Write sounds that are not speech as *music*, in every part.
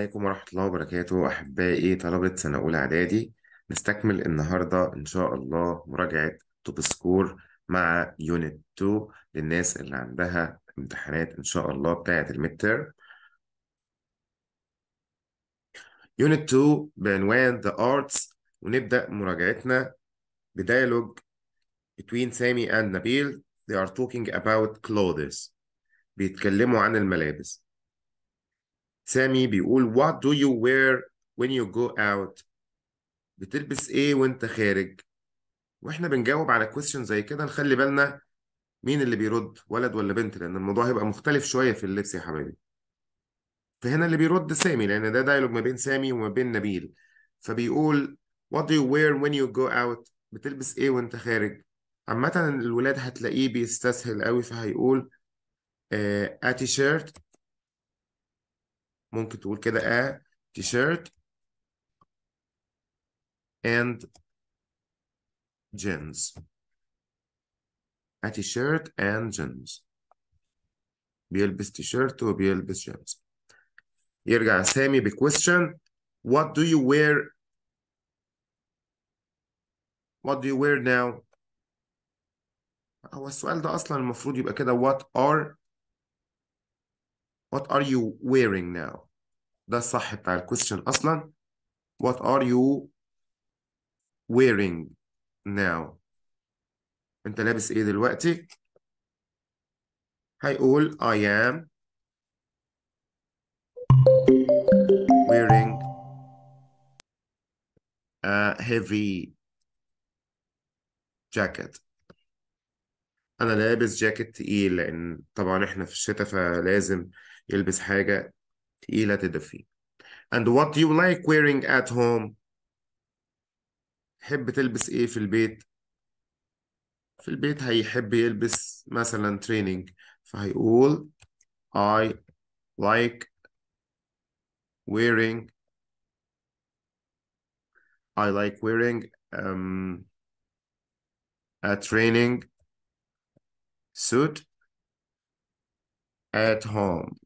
عليكم ورحمة الله وبركاته أحبائي طلبة سنة أولى إعدادي نستكمل النهاردة إن شاء الله مراجعة توب سكور مع يونت 2 للناس اللي عندها امتحانات إن شاء الله بتاعة المتر يونت 2 بعنوان The Arts ونبدأ مراجعتنا بديالوج between سامي and نبيل they are talking about clothes بيتكلموا عن الملابس سامي بيقول what do you wear when you go out بتلبس ايه وانت خارج واحنا بنجاوب على كويستشن زي كده نخلي بالنا مين اللي بيرد ولد ولا بنت لان الموضوع هيبقى مختلف شويه في اللبس يا حبايبي فهنا اللي بيرد سامي لان ده دايلوج ما بين سامي وما بين نبيل فبيقول what do you wear when you go out بتلبس ايه وانت خارج عامة الولاد هتلاقيه بيستسهل قوي فهيقول اتي آه، شيرت ممكن تقول كده a t-shirt and jeans a t-shirt and jeans بيلبس t-shirt وبيلبس jeans يرجع سامي question. what do you wear what do you wear now هو السؤال ده أصلا المفروض يبقى كده what are What are you wearing now? ده الصح بتاع الكويستشن أصلا What are you wearing now? أنت لابس إيه دلوقتي؟ هيقول I am wearing a heavy jacket انا لابس جاكيت تقيل لان طبعا احنا في الشتاء فلازم يلبس حاجة تقيلة تدفي and what you like wearing at home تحب تلبس ايه في البيت في البيت هيحب يلبس مثلا تريننج فهيقول I like wearing I like wearing um, a training suit at home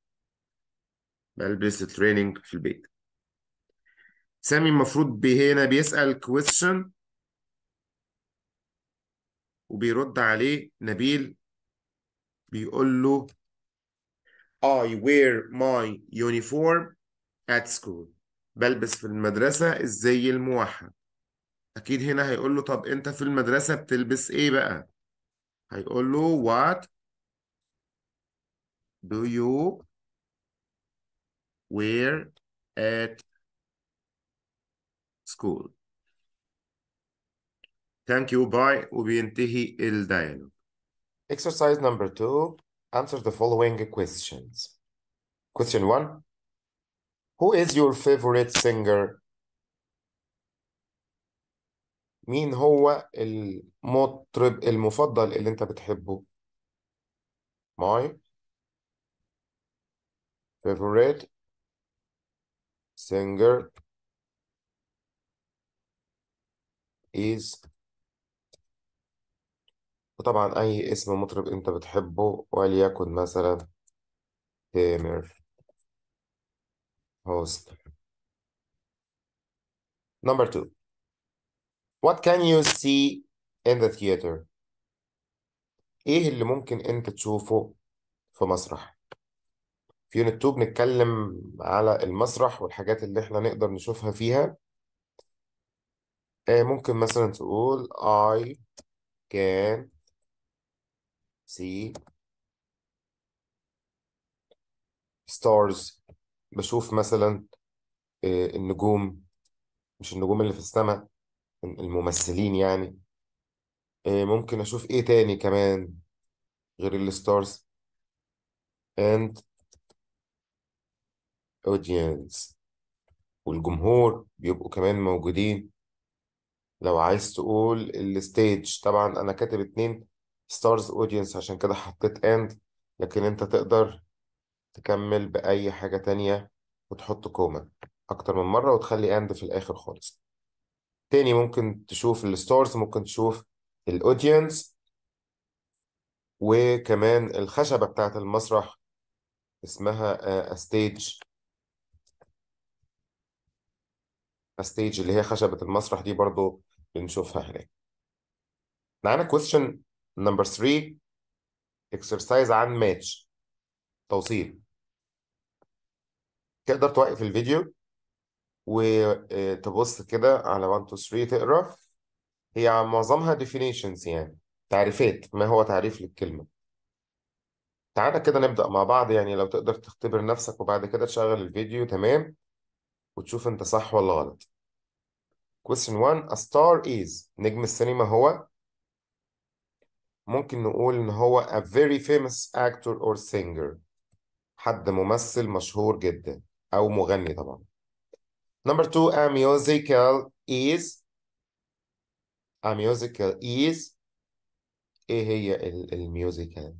بلبس تريننج في البيت سامي المفروض هنا بيسأل question وبيرد عليه نبيل بيقول له I wear my uniform at school بلبس في المدرسة الزي الموحد أكيد هنا هيقول له طب أنت في المدرسة بتلبس إيه بقى؟ هيقول له what do you were at school. Thank you bye وبينتهي ال dialogue. Exercise number two. Answer the following questions. Question one. Who is your favorite singer? مين هو المطرب المفضل اللي انت بتحبه؟ My favorite singer is وطبعا أي اسم مطرب أنت بتحبه وليكن مثلا تامر هوست Number two. What can you see in the theater? إيه اللي ممكن أنت تشوفه في مسرح؟ في يونت 2 بنتكلم على المسرح والحاجات اللي احنا نقدر نشوفها فيها آه، ممكن مثلا تقول I can see stars بشوف مثلا آه، النجوم مش النجوم اللي في السماء الممثلين يعني آه، ممكن أشوف إيه تاني كمان غير الستارز and اودينس والجمهور بيبقوا كمان موجودين لو عايز تقول الستيج طبعا انا كاتب اتنين ستارز اودينس عشان كده حطيت اند لكن انت تقدر تكمل باي حاجة تانية وتحط كوما اكتر من مرة وتخلي اند في الاخر خالص تاني ممكن تشوف الستارز ممكن تشوف الاودينس وكمان الخشبة بتاعة المسرح اسمها ستيج آه، ستيج اللي هي خشبة المسرح دي برضو بنشوفها هناك معانا question number three exercise عن match توصيل تقدر توقف الفيديو وتبص آه، كده على 1 2 3 تقرا هي معظمها definitions يعني تعريفات ما هو تعريف للكلمة تعالى كده نبدأ مع بعض يعني لو تقدر تختبر نفسك وبعد كده تشغل الفيديو تمام وتشوف انت صح ولا غلط question 1 a star is نجم السينما هو ممكن نقول ان هو a very famous actor or singer حد ممثل مشهور جدا او مغني طبعا number 2 a musical is a musical is ايه هي الميوزيكال؟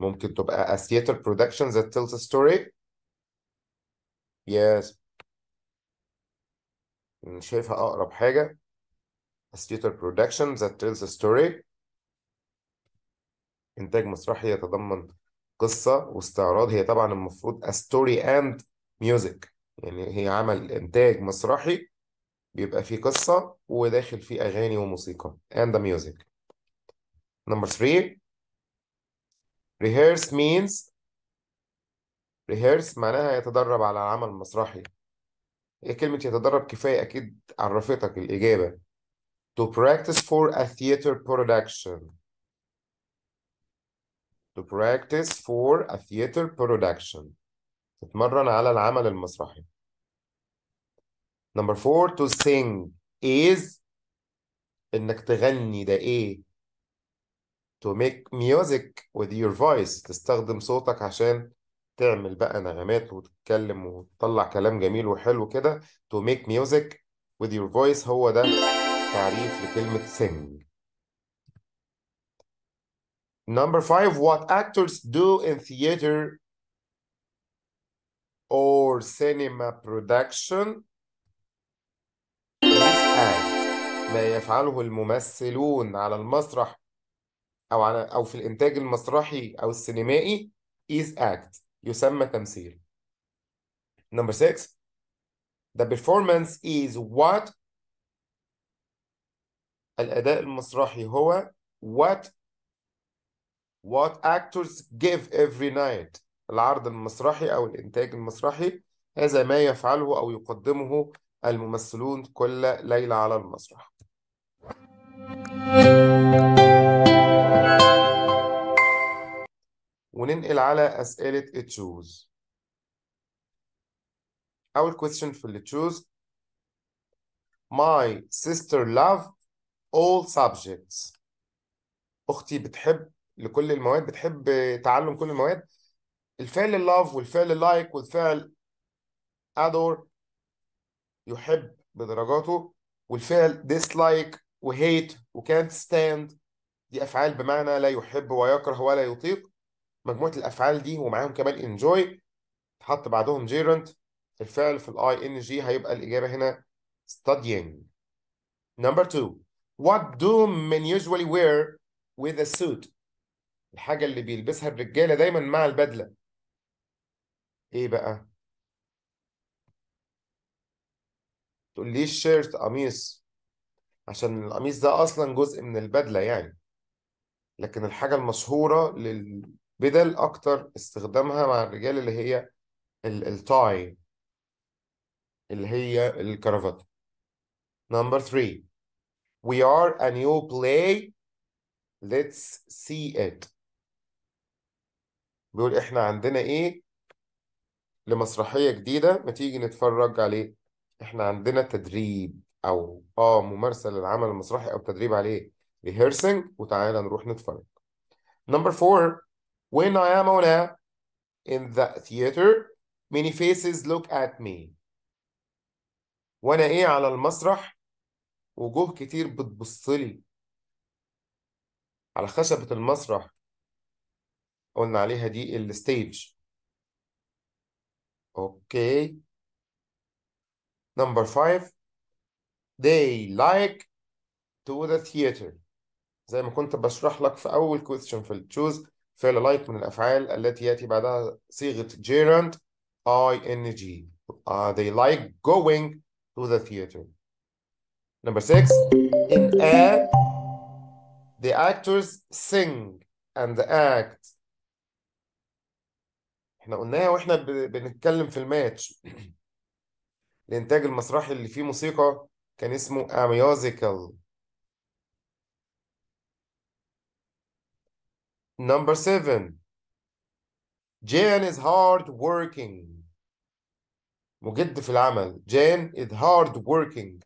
ممكن تبقى a theater production that tells a story yes شايفها أقرب حاجة a theater production that tells a story إنتاج مسرحي يتضمن قصة واستعراض هي طبعا المفروض a story and music يعني هي عمل إنتاج مسرحي بيبقى فيه قصة وداخل فيه أغاني وموسيقى and the music number three rehearse means rehearse معناها يتدرب على عمل مسرحي هي كلمة يتدرب كفاية أكيد عرفتك الإجابة to practice for a theater production to practice for a theater production تتمرن على العمل المسرحي number four to sing is إنك تغني ده إيه to make music with your voice تستخدم صوتك عشان تعمل بقى نغمات وتتكلم وتطلع كلام جميل وحلو كده to make music with your voice هو ده تعريف لكلمة sing Number five, what actors do in theater or cinema production is act ما يفعله الممثلون على المسرح أو على أو في الإنتاج المسرحي أو السينمائي is act يسمى تمثيل. Number six The performance is what الأداء المسرحي هو what what actors give every night العرض المسرحي أو الإنتاج المسرحي هذا ما يفعله أو يقدمه الممثلون كل ليلة على المسرح. وننقل على أسئلة التشوز أول question في اللي تشوز My sister love all subjects أختي بتحب لكل المواد بتحب تعلم كل المواد الفعل love والفعل like والفعل adore يحب بدرجاته والفعل dislike و hate و can't stand دي افعال بمعنى لا يحب ويكره ولا يطيق مجموعه الافعال دي ومعاهم كمان enjoy تحط بعدهم gerund الفعل في الاي ان جي هيبقى الاجابه هنا studying number two what do men usually wear with a suit الحاجه اللي بيلبسها الرجاله دايما مع البدله ايه بقى تقول ليش شيرت قميص عشان القميص ده اصلا جزء من البدله يعني لكن الحاجة المشهوره للبدل أكتر استخدامها مع الرجال اللي هي التاي اللي هي الكرافات نمبر 3 We are a new play Let's see it بيقول إحنا عندنا إيه لمسرحية جديدة ما تيجي نتفرج عليه إحنا عندنا تدريب أو آه ممارسة للعمل المسرحي أو تدريب عليه rehearsing وتعالى نروح نتفرج Number four, when I am on a in the theater many faces look at me وانا ايه على المسرح وجوه كتير بتبص لي على خشبة المسرح قلنا عليها دي الستيج اوكي نمبر 5 they like to the theater زي ما كنت بشرح لك في أول question في التشوز فعل like من الأفعال التي يأتي بعدها صيغة gerund ing uh, they like going to the theater number six in a the actors sing and act احنا قلناها واحنا بنتكلم في الماتش *clears throat* الانتاج المسرحي اللي فيه موسيقى كان اسمه A Musical Number seven, Jane is hard working. مجد في العمل. Jane is hard working.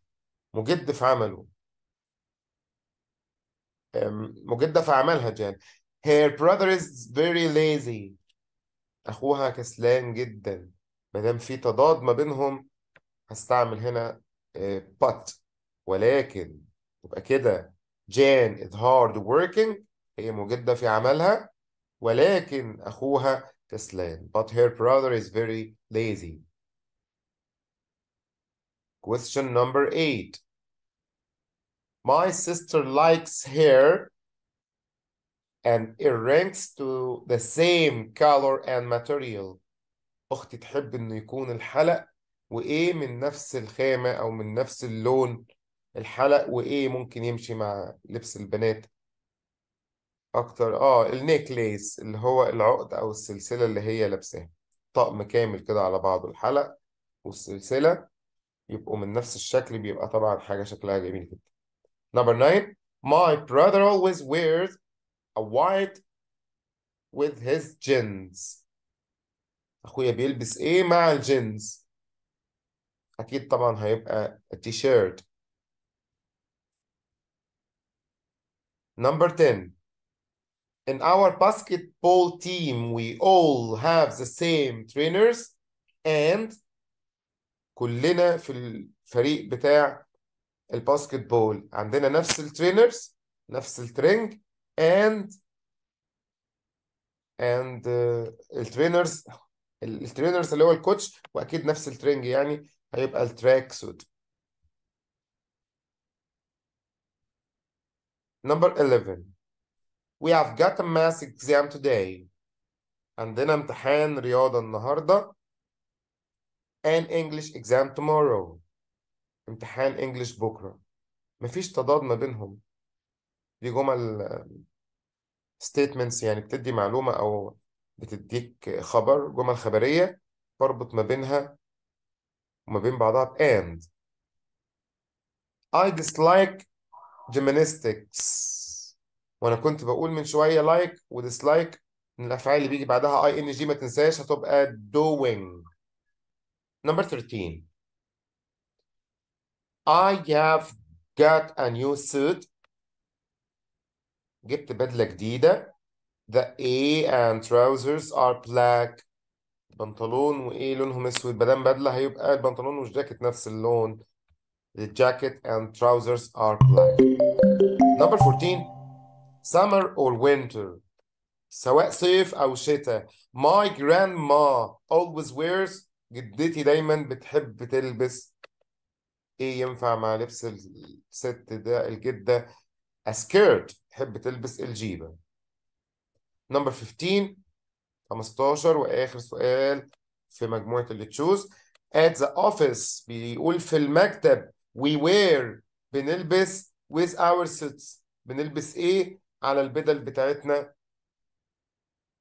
مجد في عمله. مجدة في عملها جان. Her brother is very lazy. أخوها كسلان جدا. ما دام في تضاد ما بينهم هستعمل هنا but ولكن يبقى كده Jane is hard working هي مجدة في عملها ولكن أخوها كسلان but her brother is very lazy question number 8 my sister likes hair and it ranks to the same color and material أختي تحب إنه يكون الحلق وإيه من نفس الخامة أو من نفس اللون الحلق وإيه ممكن يمشي مع لبس البنات اكتر اه النيكليس اللي هو العقد او السلسله اللي هي لابساها طقم كامل كده على بعضه الحلق والسلسله يبقوا من نفس الشكل بيبقى طبعا حاجه شكلها جميل جدا number 9 my brother always wears a white with his jeans اخويا بيلبس ايه مع الجينز اكيد طبعا هيبقى التيشيرت number 10 in our basketball team, we all have the same trainers and كلنا في الفريق بتاع الباسكتبول عندنا نفس الترينرز نفس الترينج and and uh, الترينرز الترينرز اللي هو الكوتش واكيد نفس الترينج يعني هيبقى التراك سود نمبر 11 We have got a math exam today. عندنا امتحان رياضة النهاردة and English exam tomorrow. امتحان English بكرة. مفيش تضاد ما بينهم. دي جمل آه, statements يعني بتدي معلومة أو بتديك خبر جمل خبرية بربط ما بينها وما بين بعضها ب and. I dislike gymnastics. وانا كنت بقول من شويه لايك وديسلايك من الافعال اللي بيجي بعدها اي ان جي ما تنساش هتبقى doing number 13 I have got a new suit جبت بدله جديده the A and trousers are black بنطلون وايه لونهم اسود مادام بدله هيبقى البنطلون والجاكيت نفس اللون the jacket and trousers are black number 14 summer or winter سواء صيف أو شتاء my grandma always wears جدتي دايما بتحب تلبس إيه ينفع مع لبس الست ده الجدة a skirt تحب تلبس الجيبة number 15 15 وآخر سؤال في مجموعة اللي تشوز at the office بيقول في المكتب we wear بنلبس with our suits بنلبس ايه على البدل بتاعتنا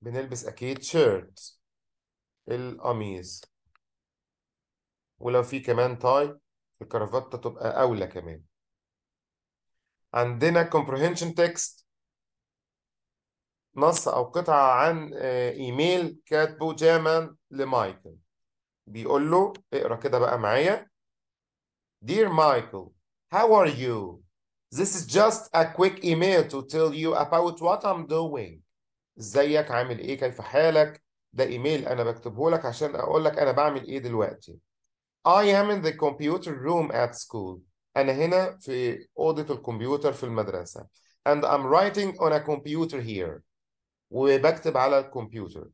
بنلبس اكيد شيرت القميص ولو في كمان تاي الكرافتة تبقى اولى كمان عندنا comprehension text نص او قطعة عن آه، ايميل كاتبه جامان لمايكل بيقول له اقرا كده بقى معايا Dear Michael, how are you? This is just a quick email to tell you about what I'm doing. ازيك عامل ايه كيف حالك؟ ده ايميل انا بكتبه لك عشان اقول لك انا بعمل ايه دلوقتي. I am in the computer room at school. انا هنا في اوضه الكمبيوتر في المدرسه. And I'm writing on a computer here. وبكتب على الكمبيوتر.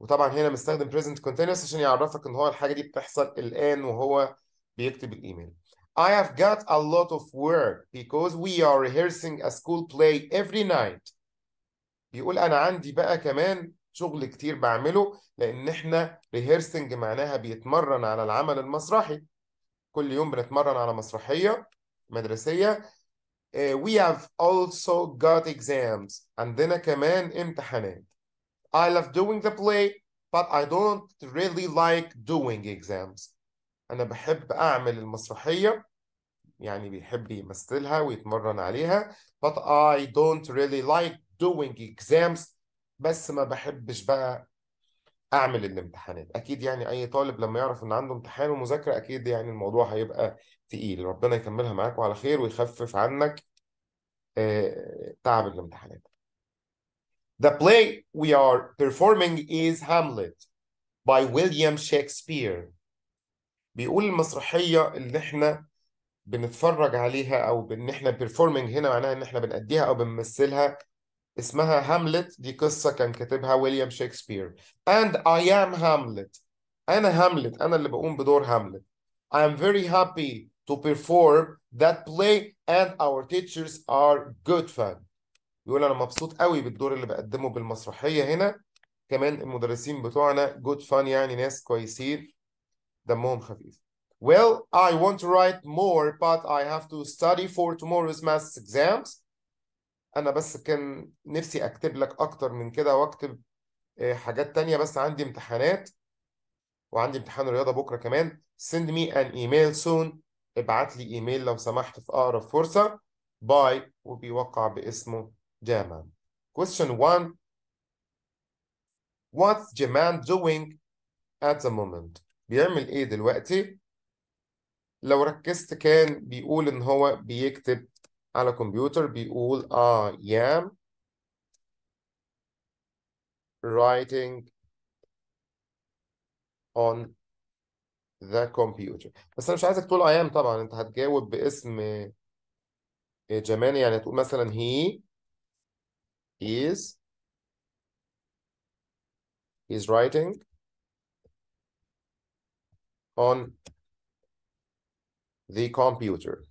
وطبعا هنا مستخدم present continuous عشان يعرفك ان هو الحاجه دي بتحصل الان وهو بيكتب الايميل. I have got a lot of work because we are rehearsing a school play every night. بيقول أنا عندي بقى كمان شغل كتير بعمله لأن إحنا rehearsing معناها بيتمرن على العمل المسرحي. كل يوم بنتمرن على مسرحية مدرسية. We have also got exams. عندنا كمان امتحانات. I love doing the play but I don't really like doing exams. أنا بحب أعمل المسرحية يعني بيحب يمثلها ويتمرن عليها but I don't really like doing exams بس ما بحبش بقى اعمل الامتحانات اكيد يعني اي طالب لما يعرف ان عنده امتحان ومذاكره اكيد يعني الموضوع هيبقى تقيل ربنا يكملها معاك وعلى خير ويخفف عنك آه، تعب الامتحانات The play we are performing is Hamlet by William Shakespeare بيقول المسرحية اللي احنا بنتفرج عليها او بان احنا بيرفورمينج هنا معناها ان احنا بنأديها او بنمثلها اسمها هاملت دي قصة كان كاتبها ويليام شكسبير and I am هاملت أنا هاملت أنا اللي بقوم بدور هاملت am very happy to perform that play and our teachers are good fun يقول أنا مبسوط قوي بالدور اللي بقدمه بالمسرحية هنا كمان المدرسين بتوعنا good fun يعني ناس كويسين دمهم خفيف well, I want to write more but I have to study for tomorrow's math exams أنا بس كان نفسي أكتب لك أكتر من كده وأكتب آه، حاجات تانية بس عندي امتحانات وعندي امتحان رياضة بكرة كمان send me an email soon ابعت لي ايميل لو سمحت في أقرب فرصة باي وبيوقع باسمه جامان question one. What's Jaman doing at the moment؟ بيعمل إيه دلوقتي؟ لو ركزت كان بيقول إن هو بيكتب على كمبيوتر بيقول I am writing on the computer بس أنا مش عايزك تقول I am طبعا أنت هتجاوب باسم آه، جمالي يعني هتقول مثلا he is is writing on the computer.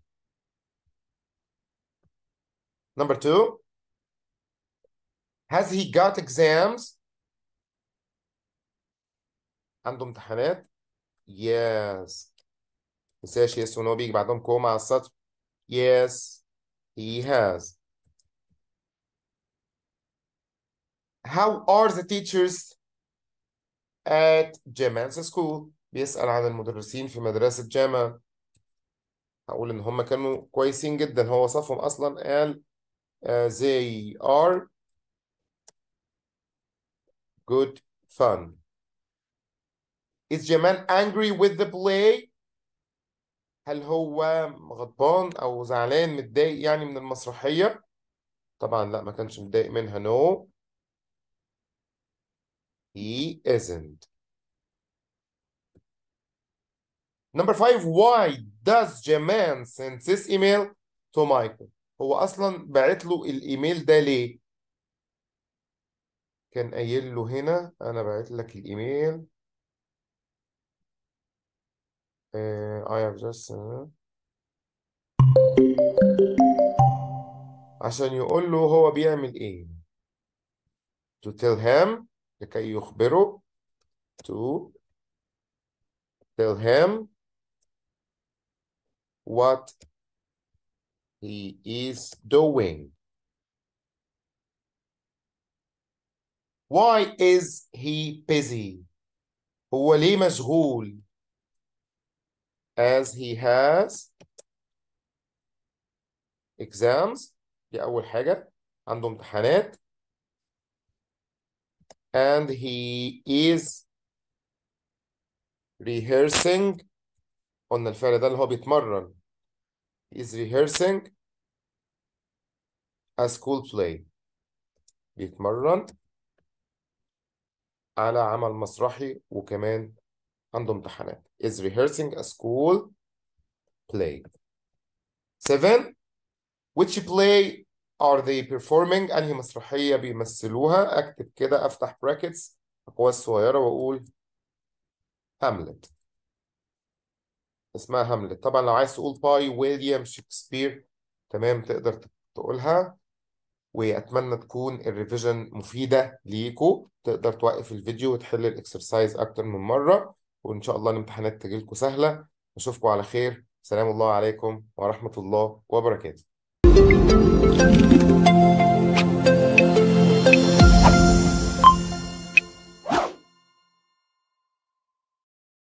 Number two, has he got exams? عنده امتحانات؟ Yes. تنساش yes No بيجي بعدهم كوما على السطر. Yes, he has. How are the teachers at German school؟ بيسأل عن المدرسين في مدرسة جامعة. هقول ان هم كانوا كويسين جدا هو وصفهم اصلا قال آه، they are good fun is Jamal angry with the play هل هو غضبان او زعلان متضايق يعني من المسرحيه طبعا لا ما كانش متضايق منها no he isn't نمبر 5 why does Jaman send this email to Michael هو اصلا باعت له الايميل ده ليه كان قايل له هنا انا باعت لك الايميل uh, I have just عشان يقول له هو بيعمل ايه to tell him لكي يخبره to tell him what he is doing. Why is he busy? هو ليه مشغول? As he has exams دي أول حاجة عنده امتحانات and he is rehearsing قلنا الفعل ده اللي هو بيتمرن is rehearsing a school play بيتمرن على عمل مسرحي وكمان عنده امتحانات is rehearsing a school play seven which play are they performing انهي مسرحية بيمثلوها اكتب كده افتح brackets اقواس الصغيرة واقول هاملت اسمها هاملت طبعا لو عايز تقول باي ويليام شكسبير تمام تقدر تقولها واتمنى تكون الريفيجن مفيده ليكو تقدر توقف الفيديو وتحل الاكسرسايز اكتر من مره وان شاء الله الامتحانات تجيلكوا سهله اشوفكم على خير سلام الله عليكم ورحمه الله وبركاته